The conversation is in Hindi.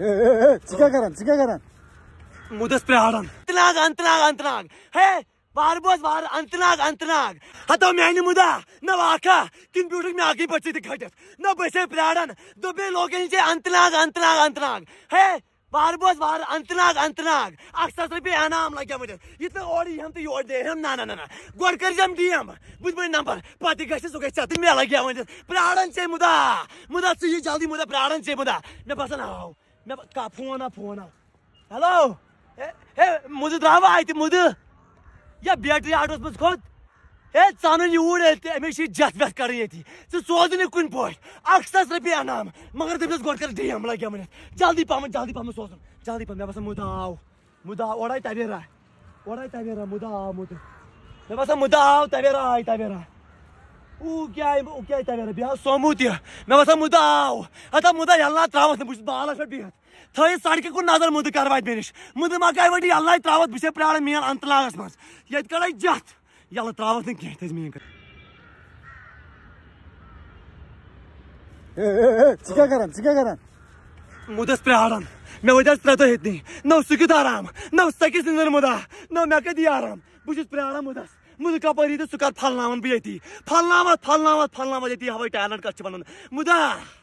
चिकाकरण चिकाकरण मुदस प्रहाड़न अंतनाग अंतनाग अंतनाग हे बारबोस बार अंतनाग अंतनाग हतो मैंने मुदा न वाका कंप्यूटर में आगे बच्चे दिखाटे न बचे प्रहाड़न दुबे लोग अंतनाग अंतनाग अंतनाग हे बारबोस बार अंतनाग अंतनाग अक्सर पे इनाम लगे मुझे ये तो और हम तो योर दे हम ना ना ना ना गोर कर जम डी हम बुझ में नंबर पाती गश्त सो गश्त में लगे मुझे प्राणन से मुदा मुदा से ये जल्दी मुदा प्राणन से मुदा न पसंद आओ مےٚ فون آو فون آو ہیٚلو ہے مُدٕ درٛاوا اَتہِ مُدٕ یا بیٹری آٹوَس منٛز کھوٚت ہے ژَنُن یوٗرۍ ییٚتہِ أمِس چھِ جَتھ وٮ۪تھ کَرٕنۍ ییٚتی ژٕ سوزُے نہٕ کُنہِ پٲٹھۍ اَکھ ساس رۄپیہِ انعام مگر دٔپِس گۄڈٕ کَر ڈیم لَگیا ؤنِتھ جلدی پَہمَتھ جلدی پَہمَتھ سوزُن جلدی پَہمَتھ مےٚ باسان مُدٕ آو مُدٕ آو اورٕ آے تَویرا اورٕ آے تَویرا مُدٕ آو مُدٕ مےٚ باسان مُدٕ آو تَویرا آے تَویرا وكاي وكاي تابع بها صمودية نما صمودا او اتا مودا يلا تراوت بوش بالا شبيه थंय सारकें कोण नादर मुद्दा कारवाय बेनिश मुद्दा म्हाका काय वाटी यल्लाय त्रावत बिशे प्राण मियान अंत लागस मास येत कडाय जात यल्ला त्रावत न्ही कितें तेज मियान ए ए चिका करान चिका करान मुदस प्राण مےٚ ؤتۍ حظ ترٛےٚ دۄہ ییٚتنٕے نہ سُہ کیُتھ آرام نہ سۄ کِژھ نِنٛدٕر مُدا نہ مےٚ کَتہِ آرام بہٕ چھُس پرٛاران मुद कप चार्थी पह पह हबै नाम कछ बनन मुदा